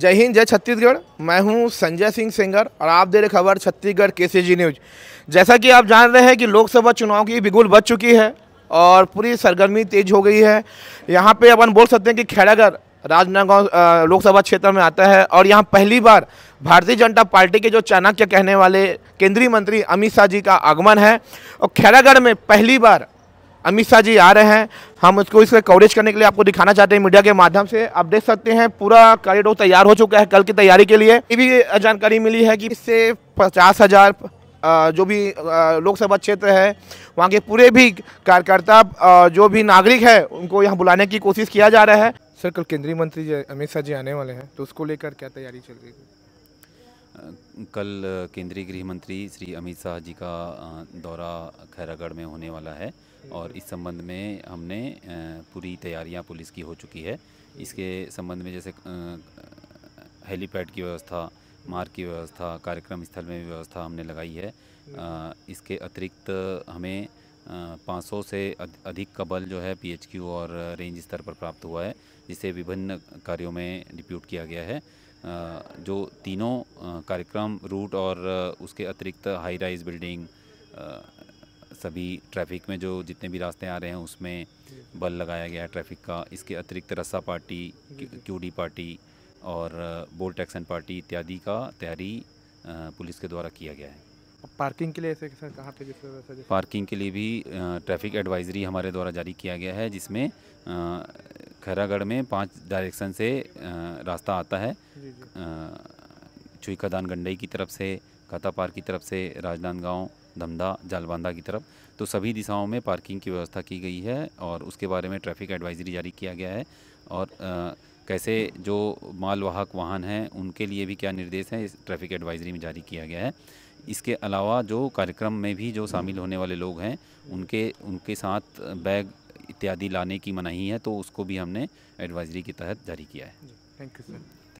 जय हिंद जय छत्तीसगढ़ मैं हूं संजय सिंह सेंगर और आप दे रहे खबर छत्तीसगढ़ के सी जी न्यूज जैसा कि आप जान रहे हैं कि लोकसभा चुनाव की बिगुल बच चुकी है और पूरी सरगर्मी तेज हो गई है यहां पे अपन बोल सकते हैं कि खेड़ागढ़ राजनांदगांव लोकसभा क्षेत्र में आता है और यहाँ पहली बार भारतीय जनता पार्टी के जो चाणक्य कहने वाले केंद्रीय मंत्री अमित शाह जी का आगमन है और खैरागढ़ में पहली बार अमित शाह जी आ रहे हैं हम उसको इसका कवरेज करने के लिए आपको दिखाना चाहते हैं मीडिया के माध्यम से आप देख सकते हैं पूरा कॉरिडोर तैयार हो चुका है कल की तैयारी के लिए ये भी जानकारी मिली है कि इससे पचास हज़ार जो भी लोकसभा क्षेत्र है वहाँ के पूरे भी कार्यकर्ता जो भी नागरिक है उनको यहाँ बुलाने की कोशिश किया जा रहा है सर कल केंद्रीय मंत्री अमित शाह जी आने वाले हैं तो उसको लेकर क्या तैयारी चल रही है कल केंद्रीय गृह मंत्री श्री अमित शाह जी का दौरा खैरागढ़ में होने वाला है और इस संबंध में हमने पूरी तैयारियां पुलिस की हो चुकी है इसके संबंध में जैसे हेलीपैड की व्यवस्था मार्ग की व्यवस्था कार्यक्रम स्थल में व्यवस्था हमने लगाई है इसके अतिरिक्त हमें 500 से अधिक का बल जो है पीएचक्यू और रेंज स्तर पर प्राप्त हुआ है जिसे विभिन्न कार्यों में डिप्यूट किया गया है जो तीनों कार्यक्रम रूट और उसके अतिरिक्त हाई राइज बिल्डिंग सभी ट्रैफिक में जो जितने भी रास्ते आ रहे हैं उसमें बल लगाया गया है ट्रैफिक का इसके अतिरिक्त रस्सा पार्टी क्यूडी पार्टी और बोल्ट एक्शन पार्टी इत्यादि का तैयारी पुलिस के द्वारा किया गया है पार्किंग के लिए ऐसे सर कहाँ पे जिस पार्किंग के लिए भी ट्रैफिक एडवाइजरी हमारे द्वारा जारी किया गया है जिसमें खैरागढ़ में पांच डायरेक्शन से रास्ता आता है चुईकादान गंडई की तरफ से पार्क की तरफ से राजनांदगांव धमदा जालबांदा की तरफ तो सभी दिशाओं में पार्किंग की व्यवस्था की गई है और उसके बारे में ट्रैफिक एडवाइजरी जारी किया गया है और आ, कैसे जो मालवाहक वाहन हैं उनके लिए भी क्या निर्देश हैं इस ट्रैफिक एडवाइजरी में जारी किया गया है इसके अलावा जो कार्यक्रम में भी जो शामिल होने वाले लोग हैं उनके उनके साथ बैग इत्यादि लाने की मनाही है तो उसको भी हमने एडवाइजरी के तहत जारी किया है थैंक यू सर